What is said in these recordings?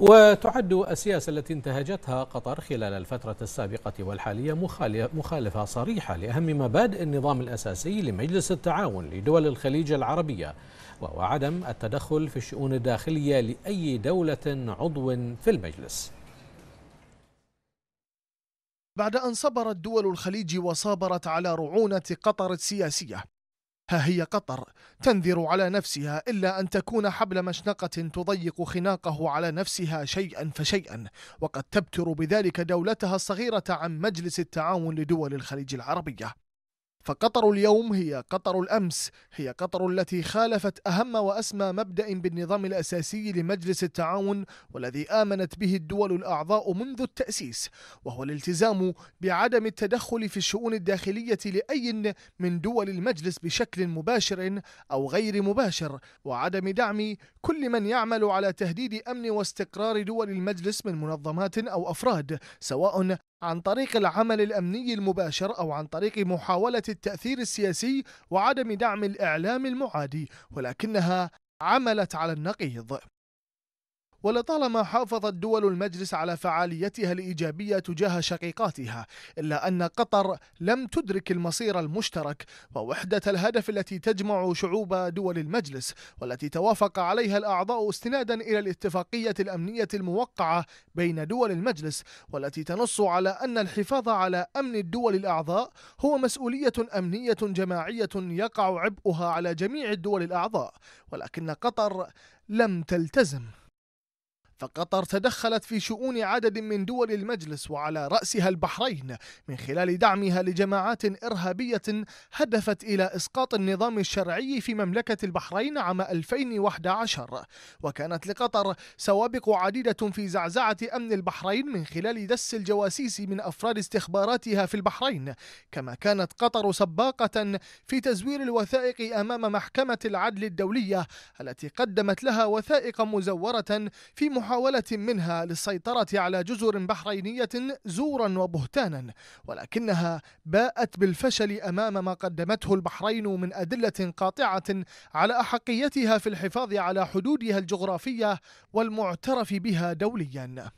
وتعد السياسة التي انتهجتها قطر خلال الفترة السابقة والحالية مخالفة صريحة لأهم مبادئ النظام الأساسي لمجلس التعاون لدول الخليج العربية وهو عدم التدخل في الشؤون الداخلية لأي دولة عضو في المجلس بعد أن صبرت دول الخليج وصابرت على رعونة قطر السياسية ها هي قطر تنذر على نفسها إلا أن تكون حبل مشنقة تضيق خناقه على نفسها شيئا فشيئا وقد تبتر بذلك دولتها الصغيرة عن مجلس التعاون لدول الخليج العربية فقطر اليوم هي قطر الأمس هي قطر التي خالفت أهم وأسمى مبدأ بالنظام الأساسي لمجلس التعاون والذي آمنت به الدول الأعضاء منذ التأسيس وهو الالتزام بعدم التدخل في الشؤون الداخلية لأي من دول المجلس بشكل مباشر أو غير مباشر وعدم دعم كل من يعمل على تهديد أمن واستقرار دول المجلس من منظمات أو أفراد سواء عن طريق العمل الامني المباشر او عن طريق محاوله التاثير السياسي وعدم دعم الاعلام المعادي ولكنها عملت على النقيض ولطالما حافظت دول المجلس على فعاليتها الإيجابية تجاه شقيقاتها إلا أن قطر لم تدرك المصير المشترك ووحدة الهدف التي تجمع شعوب دول المجلس والتي توافق عليها الأعضاء استنادا إلى الاتفاقية الأمنية الموقعة بين دول المجلس والتي تنص على أن الحفاظ على أمن الدول الأعضاء هو مسؤولية أمنية جماعية يقع عبئها على جميع الدول الأعضاء ولكن قطر لم تلتزم فقطر تدخلت في شؤون عدد من دول المجلس وعلى رأسها البحرين من خلال دعمها لجماعات إرهابية هدفت إلى إسقاط النظام الشرعي في مملكة البحرين عام 2011 وكانت لقطر سوابق عديدة في زعزعة أمن البحرين من خلال دس الجواسيس من أفراد استخباراتها في البحرين كما كانت قطر سباقة في تزوير الوثائق أمام محكمة العدل الدولية التي قدمت لها وثائق مزورة في محا محاولة منها للسيطرة على جزر بحرينية زورا وبهتانا ولكنها باءت بالفشل أمام ما قدمته البحرين من أدلة قاطعة على أحقيتها في الحفاظ على حدودها الجغرافية والمعترف بها دوليا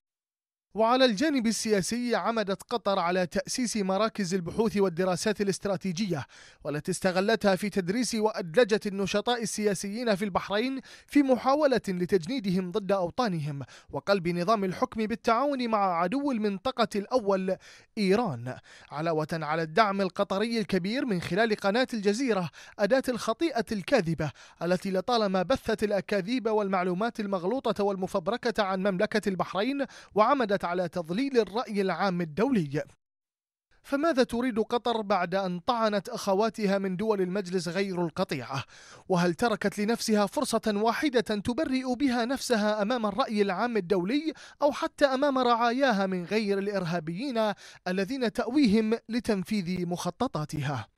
وعلى الجانب السياسي عمدت قطر على تأسيس مراكز البحوث والدراسات الاستراتيجية والتي استغلتها في تدريس وأدلجة النشطاء السياسيين في البحرين في محاولة لتجنيدهم ضد أوطانهم وقلب نظام الحكم بالتعاون مع عدو المنطقة الأول إيران علاوة على الدعم القطري الكبير من خلال قناة الجزيرة أداة الخطيئة الكاذبة التي لطالما بثت الأكاذيب والمعلومات المغلوطة والمفبركة عن مملكة البحرين وعمدت قدرت على تضليل الرأي العام الدولي فماذا تريد قطر بعد أن طعنت أخواتها من دول المجلس غير القطيعة؟ وهل تركت لنفسها فرصة واحدة تبرئ بها نفسها أمام الرأي العام الدولي أو حتى أمام رعاياها من غير الإرهابيين الذين تأويهم لتنفيذ مخططاتها؟